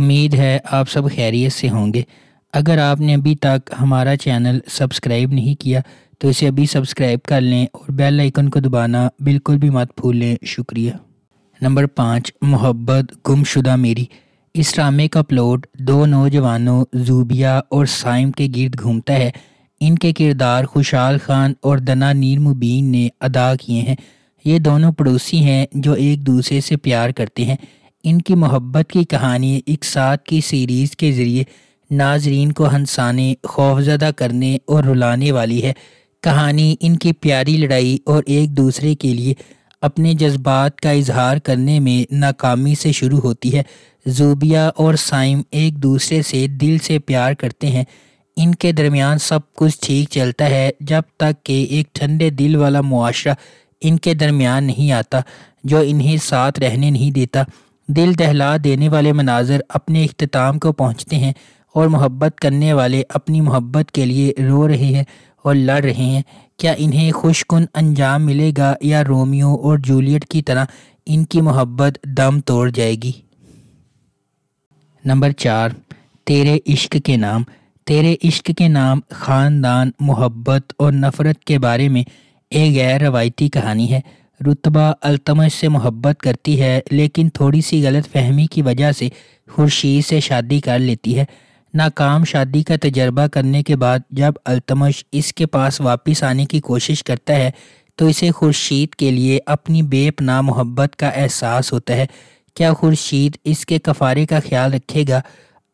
उम्मीद है आप सब खैरियत से होंगे अगर आपने अभी तक हमारा चैनल सब्सक्राइब नहीं किया तो इसे अभी सब्सक्राइब कर लें और बेल आइकन को दबाना बिल्कुल भी मत भूलें शुक्रिया नंबर पाँच मोहब्बत गुमशुदा मेरी इस ड्रामे का प्लॉट दो नौजवानों जूबिया और साइम के गिर्द घूमता है इनके किरदार खुशहाल खान और दना नीर मुबीन ने अदा किए हैं ये दोनों पड़ोसी हैं जो एक दूसरे से प्यार करते हैं इनकी मोहब्बत की कहानी एक साथ की सीरीज़ के ज़रिए नाजरीन को हंसाने खौफजदा करने और रुलाने वाली है कहानी इनकी प्यारी लड़ाई और एक दूसरे के लिए अपने जज्बात का इजहार करने में नाकामी से शुरू होती है जूबिया और साइम एक दूसरे से दिल से प्यार करते हैं इनके दरमियान सब कुछ ठीक चलता है जब तक कि एक ठंडे दिल वाला मुआशरा इनके दरमियान नहीं आता जो इन्हें साथ रहने नहीं देता दिल दहला देने वाले मनाजर अपने अख्ताम को पहुँचते हैं और मोहब्बत करने वाले अपनी मोहब्बत के लिए रो रहे हैं और लड़ रहे हैं क्या इन्हें खुशकुन अंजाम मिलेगा या रोमियो और जूलियट की तरह इनकी मोहब्बत दम तोड़ जाएगी नंबर चार तेरे इश्क के नाम तेरे इश्क के नाम ख़ानदान मोहब्बत और नफ़रत के बारे में एक गैर रवायती कहानी है रुतबा अलतमश से मोहब्बत करती है लेकिन थोड़ी सी गलत फहमी की वजह से खुर्शीद से शादी कर लेती है नाकाम शादी का तजर्बा करने के बाद जब अलतमश इसके पास वापस आने की कोशिश करता है तो इसे खुर्शीद के लिए अपनी बेपना मोहब्बत का एहसास होता है क्या खुर्शीद इसके कफ़ारे का ख्याल रखेगा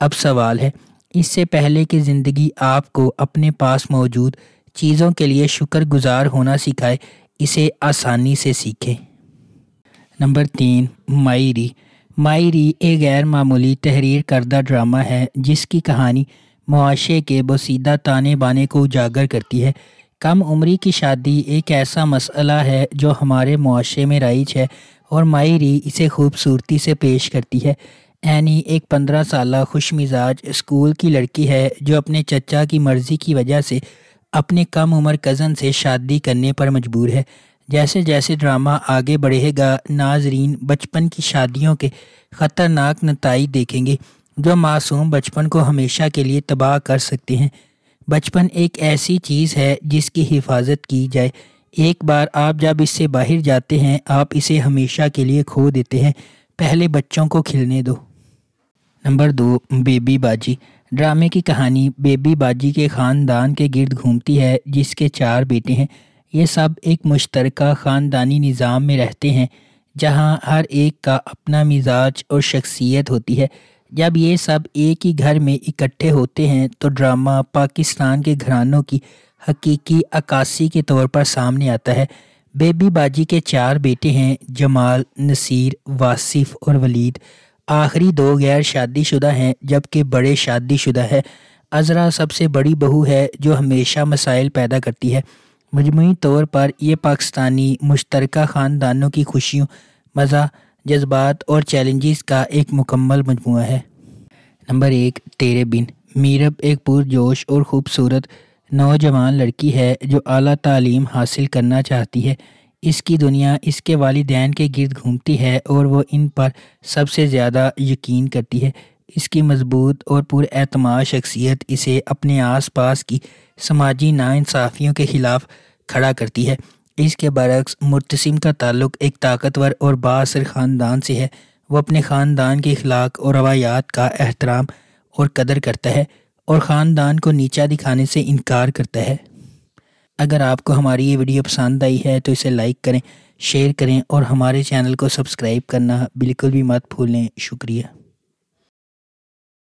अब सवाल है इससे पहले कि ज़िंदगी आपको अपने पास मौजूद चीज़ों के लिए शुक्रगुजार होना सिखाए इसे आसानी से सीखें नंबर तीन मायरी मायरी एक गैर मामूली तहरीर करदा ड्रामा है जिसकी कहानी मुआशे के बसीदा ताने बाने को उजागर करती है कम उम्री की शादी एक ऐसा मसला है जो हमारे मुआशे में राइज है और मायरी इसे खूबसूरती से पेश करती है एनी एक पंद्रह साल खुश मिजाज स्कूल की लड़की है जो अपने चचा की मर्ज़ी की वजह से अपने कम उम्र कज़न से शादी करने पर मजबूर है जैसे जैसे ड्रामा आगे बढ़ेगा नाजरीन बचपन की शादियों के ख़तरनाक नतज देखेंगे जो मासूम बचपन को हमेशा के लिए तबाह कर सकते हैं बचपन एक ऐसी चीज़ है जिसकी हिफाजत की जाए एक बार आप जब इससे बाहर जाते हैं आप इसे हमेशा के लिए खो देते हैं पहले बच्चों को खिलने दो नंबर दो बेबी बाजी ड्रामे की कहानी बेबी बाजी के ख़ानदान के गिर्द घूमती है जिसके चार बेटे हैं ये सब एक मुश्तरक ख़ानदानी निज़ाम में रहते हैं जहाँ हर एक का अपना मिजाज और शख्सियत होती है जब ये सब एक ही घर में इकट्ठे होते हैं तो ड्रामा पाकिस्तान के घरानों की हकीकी अक्सी के तौर पर सामने आता है बेबी बाजी के चार बेटे हैं जमाल नसीर वासिफ और वलीद आखिरी दो गैर शादीशुदा हैं जबकि बड़े शादीशुदा है अजरा सबसे बड़ी बहू है जो हमेशा मसाइल पैदा करती है मजमू तौर पर यह पाकिस्तानी मुश्तरक ख़ानदानों की खुशियों मज़ा जज्बात और चैलेंजेस का एक मुकम्मल मजमु है नंबर एक तेरे बिन मीरब एक पुरजोश और ख़ूबसूरत नौजवान लड़की है जो अली तालीम हासिल करना चाहती है इसकी दुनिया इसके वालदान के गिरद घूमती है और वो इन पर सबसे ज़्यादा यकीन करती है इसकी मजबूत और पुरम शख्सियत इसे अपने आस पास की समाजी नाानसाफ़ियों के ख़िलाफ़ खड़ा करती है इसके बरक्स मुतसम का ताल्लुक एक ताकतवर और बासर ख़ानदान से है वह अपने ख़ानदान के अखलाक और रवायात का एहतराम और कदर करता है और ख़ानदान को नीचा दिखाने से इनकार करता है अगर आपको हमारी ये वीडियो पसंद आई है तो इसे लाइक करें शेयर करें और हमारे चैनल को सब्सक्राइब करना बिल्कुल भी मत भूलें शुक्रिया